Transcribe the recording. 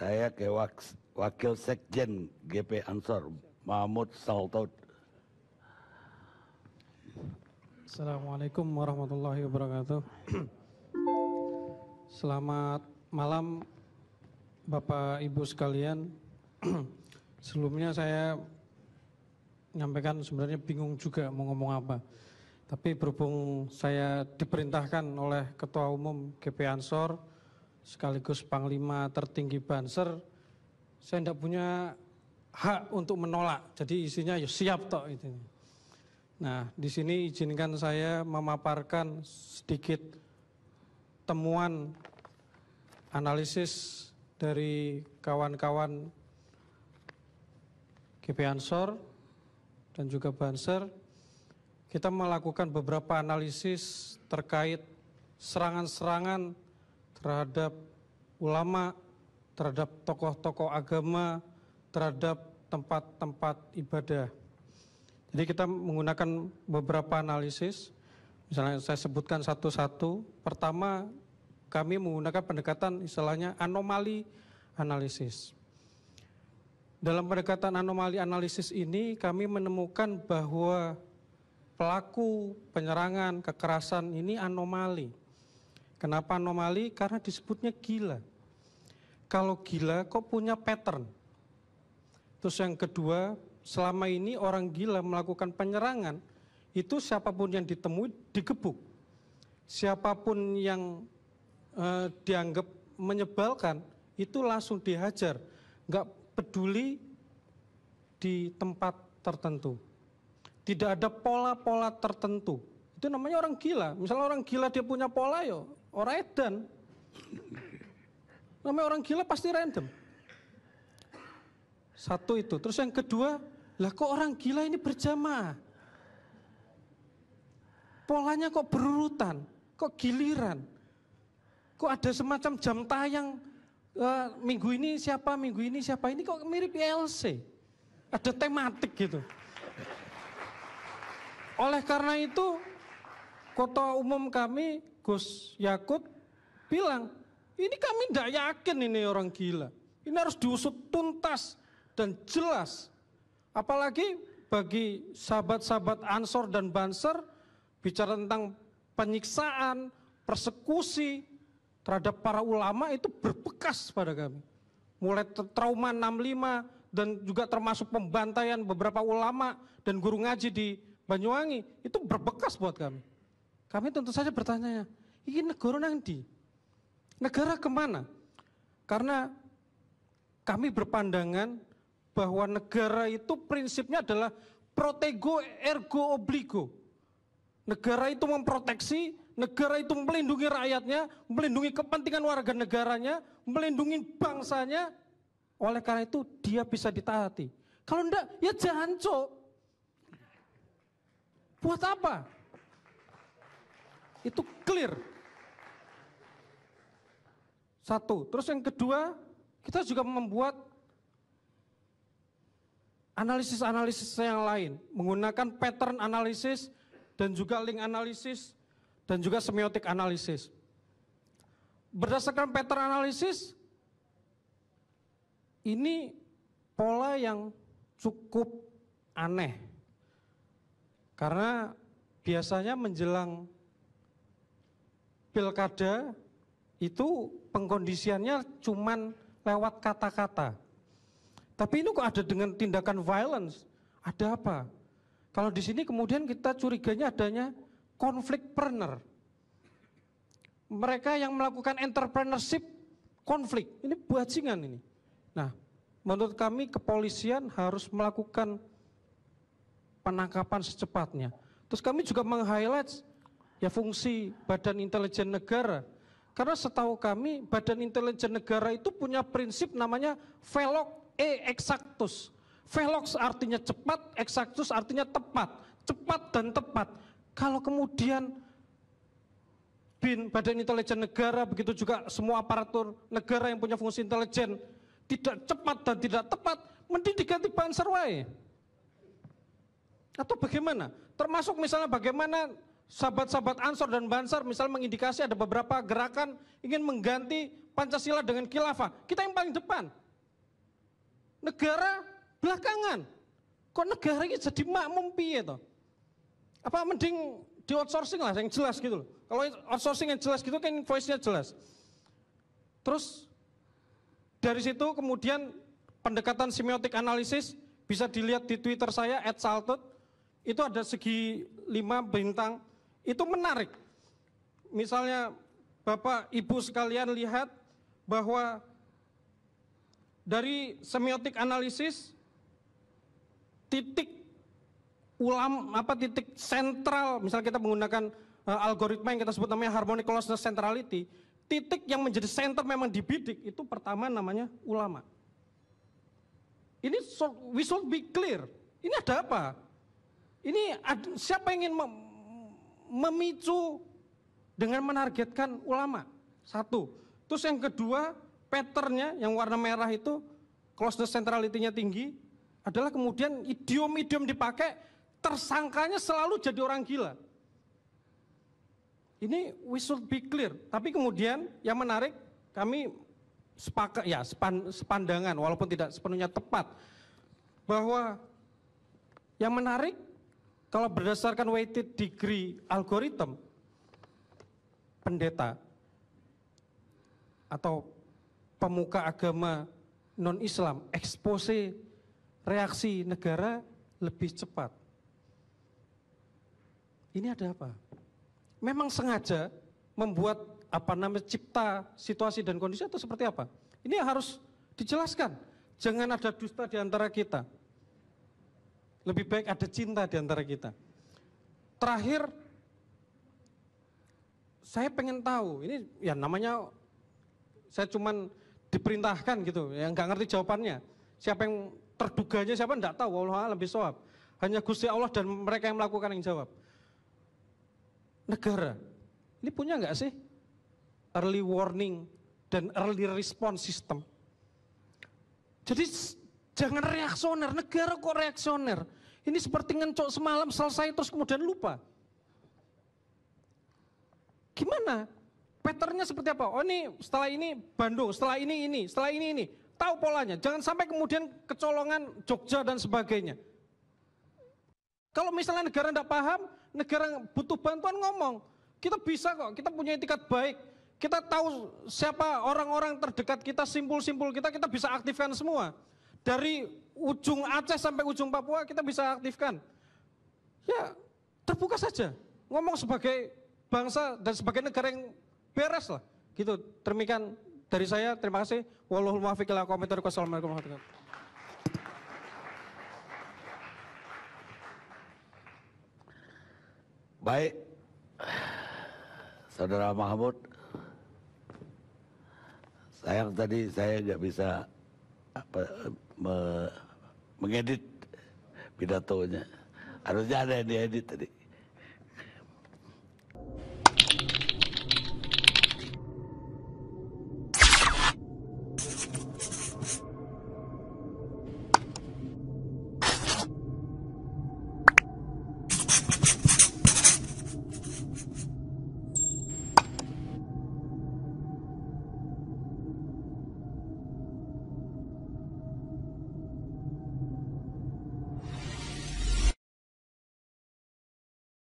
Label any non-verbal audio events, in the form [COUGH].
Saya ke waks, Wakil Sekjen GP Ansor, Mahmud Saltaud. Assalamualaikum warahmatullahi wabarakatuh. Selamat malam Bapak Ibu sekalian. [CLEARS THROAT] Sebelumnya saya nyampaikan sebenarnya bingung juga mau ngomong apa. Tapi berhubung saya diperintahkan oleh Ketua Umum GP Ansor sekaligus Panglima tertinggi Banser, saya tidak punya hak untuk menolak. Jadi isinya ya siap toh itu. Nah, di sini izinkan saya memaparkan sedikit temuan analisis dari kawan-kawan GP Ansor dan juga Banser. Kita melakukan beberapa analisis terkait serangan-serangan terhadap ulama, terhadap tokoh-tokoh agama, terhadap tempat-tempat ibadah. Jadi kita menggunakan beberapa analisis, misalnya saya sebutkan satu-satu. Pertama, kami menggunakan pendekatan istilahnya anomali analisis. Dalam pendekatan anomali analisis ini kami menemukan bahwa pelaku penyerangan kekerasan ini anomali. Kenapa anomali? Karena disebutnya gila. Kalau gila kok punya pattern. Terus yang kedua, selama ini orang gila melakukan penyerangan, itu siapapun yang ditemui digebuk. Siapapun yang e, dianggap menyebalkan, itu langsung dihajar. Nggak peduli di tempat tertentu. Tidak ada pola-pola tertentu. Itu namanya orang gila. Misalnya orang gila dia punya pola yo, Orang random. Namanya orang gila pasti random. Satu itu. Terus yang kedua, lah kok orang gila ini berjamaah? Polanya kok berurutan? Kok giliran? Kok ada semacam jam tayang uh, minggu ini siapa, minggu ini siapa? Ini kok mirip LC Ada tematik gitu. Oleh karena itu, kota umum kami Gus Yakut bilang, ini kami tidak yakin ini orang gila. Ini harus diusut tuntas dan jelas. Apalagi bagi sahabat-sahabat Ansor dan Banser bicara tentang penyiksaan, persekusi terhadap para ulama itu berbekas pada kami. Mulai trauma 65 dan juga termasuk pembantaian beberapa ulama dan guru ngaji di Banyuwangi itu berbekas buat kami. Kami tentu saja bertanya, ini negara nanti? Negara kemana? Karena kami berpandangan bahwa negara itu prinsipnya adalah protego ergo obligo. Negara itu memproteksi, negara itu melindungi rakyatnya, melindungi kepentingan warga negaranya, melindungi bangsanya. Oleh karena itu dia bisa ditaati. Kalau enggak, ya jangan cok. Buat apa? Itu clear. Satu. Terus yang kedua, kita juga membuat analisis-analisis yang lain. Menggunakan pattern analisis dan juga link analisis dan juga semiotik analisis. Berdasarkan pattern analisis, ini pola yang cukup aneh. Karena biasanya menjelang pilkada itu pengkondisiannya cuman lewat kata-kata. Tapi ini kok ada dengan tindakan violence? Ada apa? Kalau di sini kemudian kita curiganya adanya konflik partner. Mereka yang melakukan entrepreneurship konflik. Ini bajingan ini. Nah, menurut kami kepolisian harus melakukan penangkapan secepatnya. Terus kami juga meng-highlight ya fungsi badan intelijen negara. Karena setahu kami badan intelijen negara itu punya prinsip namanya velox e exactus. Velox artinya cepat, exactus artinya tepat. Cepat dan tepat. Kalau kemudian BIN, Badan Intelijen Negara, begitu juga semua aparatur negara yang punya fungsi intelijen, tidak cepat dan tidak tepat, mending diganti bahan Atau bagaimana? Termasuk misalnya bagaimana sahabat-sahabat Ansor dan Bansar misal mengindikasi ada beberapa gerakan ingin mengganti Pancasila dengan khilafah. Kita yang paling depan. Negara belakangan. Kok negara ini jadi makmum piye toh? Apa mending di outsourcing lah yang jelas gitu loh. Kalau outsourcing yang jelas gitu kan voice nya jelas. Terus dari situ kemudian pendekatan semiotik analisis bisa dilihat di Twitter saya @saltut itu ada segi lima bintang itu menarik. Misalnya Bapak Ibu sekalian lihat bahwa dari semiotik analisis titik ulam apa titik sentral misalnya kita menggunakan uh, algoritma yang kita sebut namanya harmonic closeness centrality titik yang menjadi center memang dibidik itu pertama namanya ulama ini so, we should be clear ini ada apa ini ad, siapa yang ingin memicu dengan menargetkan ulama. Satu. Terus yang kedua, patternnya yang warna merah itu closeness centralitynya tinggi adalah kemudian idiom-idiom dipakai tersangkanya selalu jadi orang gila. Ini we should be clear. Tapi kemudian yang menarik kami sepakat ya sepan, sepandangan walaupun tidak sepenuhnya tepat bahwa yang menarik kalau berdasarkan weighted degree algorithm, pendeta atau pemuka agama non-Islam, expose reaksi negara lebih cepat. Ini ada apa? Memang sengaja membuat apa namanya cipta situasi dan kondisi atau seperti apa? Ini harus dijelaskan. Jangan ada dusta di antara kita. Lebih baik ada cinta di antara kita. Terakhir, saya pengen tahu, ini ya namanya saya cuman diperintahkan gitu, yang nggak ngerti jawabannya. Siapa yang terduganya siapa enggak tahu, Allah lebih soap. Hanya Gusti Allah dan mereka yang melakukan yang jawab. Negara, ini punya nggak sih early warning dan early response system? Jadi Jangan reaksioner, negara kok reaksioner. Ini seperti ngencok semalam selesai terus kemudian lupa. Gimana? Patternnya seperti apa? Oh ini setelah ini Bandung, setelah ini ini, setelah ini ini. Tahu polanya, jangan sampai kemudian kecolongan Jogja dan sebagainya. Kalau misalnya negara tidak paham, negara butuh bantuan ngomong. Kita bisa kok, kita punya etikat baik. Kita tahu siapa orang-orang terdekat kita, simpul-simpul kita, kita bisa aktifkan semua dari ujung Aceh sampai ujung Papua kita bisa aktifkan. Ya, terbuka saja. Ngomong sebagai bangsa dan sebagai negara yang beres lah. Gitu. Termikan dari saya, terima kasih. Wallahul muwaffiq ila Wassalamualaikum warahmatullahi wabarakatuh. Baik. Saudara Mahmud, sayang tadi saya nggak bisa apa, mengedit pidatonya. Harusnya ada yang diedit tadi.